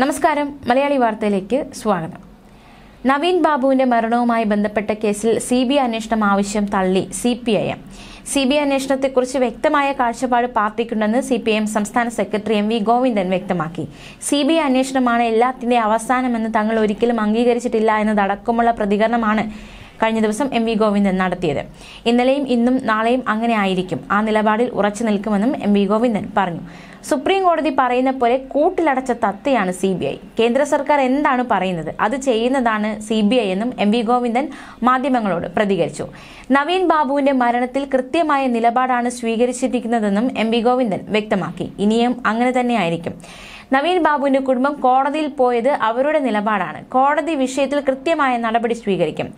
നമസ്കാരം മലയാളി വാർത്തയിലേക്ക് സ്വാഗതം നവീൻ ബാബുവിന്റെ മരണവുമായി ബന്ധപ്പെട്ട കേസിൽ സി ബി അന്വേഷണം ആവശ്യം തള്ളി C P I M C B അന്വേഷണത്തെക്കുറിച്ച് വ്യക്തമായ കാഴ്ചപ്പാട് പാർട്ടിക്കുണ്ടെന്ന് സി പി എം സംസ്ഥാന സെക്രട്ടറി എം വി ഗോവിന്ദൻ വ്യക്തമാക്കി സി ബി ഐ അന്വേഷണമാണ് എല്ലാത്തിന്റെ അവസാനമെന്ന് തങ്ങൾ ഒരിക്കലും അംഗീകരിച്ചിട്ടില്ല എന്നതടക്കമുള്ള പ്രതികരണമാണ് കഴിഞ്ഞ ദിവസം എം വി ഗോവിന്ദൻ നടത്തിയത് ഇന്നലെയും ഇന്നും നാളെയും അങ്ങനെ ആയിരിക്കും ആ നിലപാടിൽ ഉറച്ചു നിൽക്കുമെന്നും എം വി ഗോവിന്ദൻ പറഞ്ഞു സുപ്രീം കോടതി പറയുന്ന പോലെ കൂട്ടിലടച്ച തത്തയാണ് സി ബി ഐ കേന്ദ്ര സർക്കാർ എന്താണ് പറയുന്നത് അത് ചെയ്യുന്നതാണ് സി ബി ഐ എന്നും എം വി ഗോവിന്ദൻ മാധ്യമങ്ങളോട് പ്രതികരിച്ചു നവീൻ ബാബുവിന്റെ മരണത്തിൽ കൃത്യമായ നിലപാടാണ് സ്വീകരിച്ചിരിക്കുന്നതെന്നും എം വി ഗോവിന്ദൻ വ്യക്തമാക്കി ഇനിയും അങ്ങനെ തന്നെയായിരിക്കും നവീൻ ബാബുവിന്റെ കുടുംബം കോടതിയിൽ പോയത് അവരുടെ നിലപാടാണ് കോടതി വിഷയത്തിൽ കൃത്യമായ നടപടി സ്വീകരിക്കും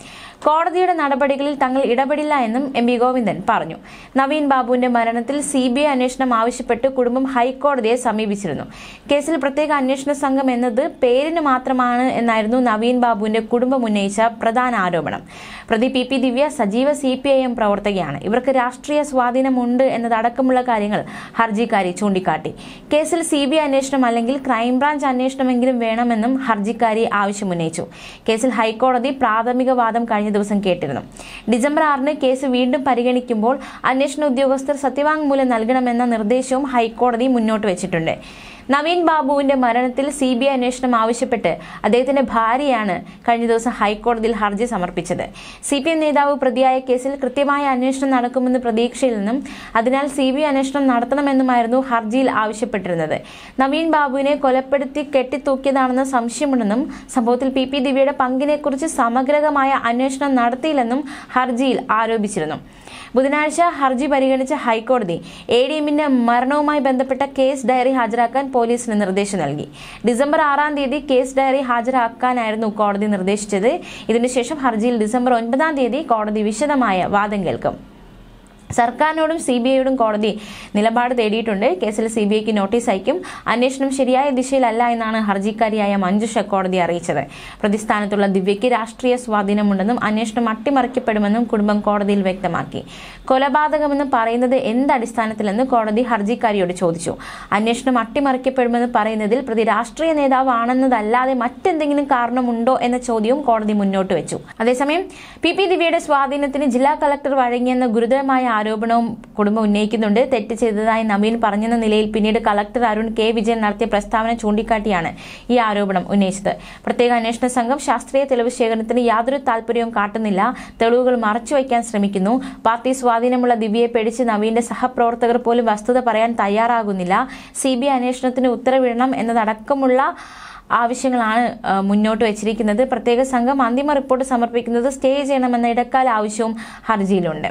കോടതിയുടെ നടപടികളിൽ തങ്ങൾ ഇടപെടില്ല എന്നും എം വി ഗോവിന്ദൻ പറഞ്ഞു നവീൻ ബാബുവിന്റെ മരണത്തിൽ സി ബി ഐ അന്വേഷണം ആവശ്യപ്പെട്ട് കുടുംബം ഹൈക്കോടതിയെ സമീപിച്ചിരുന്നു കേസിൽ പ്രത്യേക അന്വേഷണ സംഘം എന്നത് പേരിന് മാത്രമാണ് എന്നായിരുന്നു നവീൻ ബാബുവിന്റെ കുടുംബം ഉന്നയിച്ച പ്രധാന ആരോപണം പ്രതി പി പി ദിവ്യ സജീവ സി പി ഐ എം പ്രവർത്തകയാണ് ഇവർക്ക് രാഷ്ട്രീയ സ്വാധീനമുണ്ട് എന്നതടക്കമുള്ള കാര്യങ്ങൾ ഹർജിക്കാരി ചൂണ്ടിക്കാട്ടി കേസിൽ സി ബി ഐ അന്വേഷണം അല്ലെങ്കിൽ ക്രൈംബ്രാഞ്ച് അന്വേഷണമെങ്കിലും വേണമെന്നും ഹർജിക്കാരി ആവശ്യമുന്നയിച്ചു കേസിൽ ഹൈക്കോടതി പ്രാഥമിക വാദം കഴിഞ്ഞ ദിവസം കേട്ടിരുന്നു ഡിസംബർ ആറിന് കേസ് വീണ്ടും പരിഗണിക്കുമ്പോൾ അന്വേഷണ ഉദ്യോഗസ്ഥർ സത്യവാങ്മൂലം നൽകണമെന്ന നിർദ്ദേശവും ഹൈക്കോടതി മുന്നോട്ട് വെച്ചിട്ടുണ്ട് നവീൻ ബാബുവിന്റെ മരണത്തിൽ സി ബി ഐ അന്വേഷണം ആവശ്യപ്പെട്ട് അദ്ദേഹത്തിന്റെ ഭാര്യയാണ് കഴിഞ്ഞ ദിവസം ഹൈക്കോടതിയിൽ ഹർജി സമർപ്പിച്ചത് സി പി എം നേതാവ് പ്രതിയായ കേസിൽ കൃത്യമായ അന്വേഷണം നടക്കുമെന്ന് പ്രതീക്ഷയിൽ നിന്നും അതിനാൽ സി ബി ഐ അന്വേഷണം നടത്തണമെന്നുമായിരുന്നു ഹർജിയിൽ ആവശ്യപ്പെട്ടിരുന്നത് നവീൻ ബാബുവിനെ കൊലപ്പെടുത്തി കെട്ടിത്തൂക്കിയതാണെന്ന് സംശയമുണ്ടെന്നും സംഭവത്തിൽ പി പി ദിവ്യയുടെ പങ്കിനെക്കുറിച്ച് സമഗ്രമായ അന്വേഷണം നടത്തിയില്ലെന്നും ഹർജിയിൽ ആരോപിച്ചിരുന്നു ബുധനാഴ്ച ഹർജി പരിഗണിച്ച ഹൈക്കോടതി എ ഡി എമ്മിന്റെ മരണവുമായി ബന്ധപ്പെട്ട കേസ് ഡയറി ഹാജരാക്കാൻ പോലീസിന് നിർദ്ദേശം നൽകി ഡിസംബർ ആറാം തീയതി കേസ് ഡയറി ഹാജരാക്കാനായിരുന്നു കോടതി നിർദ്ദേശിച്ചത് ഇതിനുശേഷം ഹർജിയിൽ ഡിസംബർ ഒൻപതാം തീയതി കോടതി വിശദമായ വാദം കേൾക്കും സർക്കാരിനോടും സി ബി ഐയോടും കോടതി നിലപാട് തേടിയിട്ടുണ്ട് കേസിൽ സി ബി ഐക്ക് നോട്ടീസ് അയക്കും അന്വേഷണം ശരിയായ ദിശയിലല്ല എന്നാണ് ഹർജിക്കാരിയായ മഞ്ജുഷ കോടതി അറിയിച്ചത് പ്രതിസ്ഥാനത്തുള്ള ദിവ്യയ്ക്ക് രാഷ്ട്രീയ സ്വാധീനമുണ്ടെന്നും അന്വേഷണം അട്ടിമറിക്കപ്പെടുമെന്നും കുടുംബം കോടതിയിൽ വ്യക്തമാക്കി കൊലപാതകമെന്ന് പറയുന്നത് എന്ത് അടിസ്ഥാനത്തിലെന്ന് കോടതി ഹർജിക്കാരിയോട് ചോദിച്ചു അന്വേഷണം അട്ടിമറിക്കപ്പെടുമെന്ന് പറയുന്നതിൽ പ്രതി രാഷ്ട്രീയ നേതാവാണെന്നതല്ലാതെ മറ്റെന്തെങ്കിലും കാരണമുണ്ടോ എന്ന ചോദ്യവും കോടതി മുന്നോട്ട് വെച്ചു അതേസമയം പി പി ദിവ്യയുടെ സ്വാധീനത്തിന് ജില്ലാ കളക്ടർ വഴങ്ങിയെന്ന ഗുരുതരമായ ആരോപണവും കുടുംബം ഉന്നയിക്കുന്നുണ്ട് തെറ്റ് ചെയ്തതായി നവീൻ പറഞ്ഞെന്ന നിലയിൽ പിന്നീട് കളക്ടർ അരുൺ കെ വിജയൻ നടത്തിയ പ്രസ്താവന ചൂണ്ടിക്കാട്ടിയാണ് ഈ ആരോപണം ഉന്നയിച്ചത് പ്രത്യേക അന്വേഷണ സംഘം ശാസ്ത്രീയ തെളിവ് ശേഖരണത്തിന് യാതൊരു താല്പര്യവും കാട്ടുന്നില്ല തെളിവുകൾ വയ്ക്കാൻ ശ്രമിക്കുന്നു പാർട്ടി സ്വാധീനമുള്ള ദിവ്യയെ പേടിച്ച് നവീന്റെ സഹപ്രവർത്തകർ പോലും വസ്തുത പറയാൻ തയ്യാറാകുന്നില്ല സി ബി ഐ അന്വേഷണത്തിന് ഉത്തരവിടണം എന്നതടക്കമുള്ള ആവശ്യങ്ങളാണ് മുന്നോട്ട് വച്ചിരിക്കുന്നത് പ്രത്യേക സംഘം അന്തിമ റിപ്പോർട്ട് സമർപ്പിക്കുന്നത് സ്റ്റേ ചെയ്യണമെന്ന ഇടക്കാല ആവശ്യവും ഹർജിയിലുണ്ട്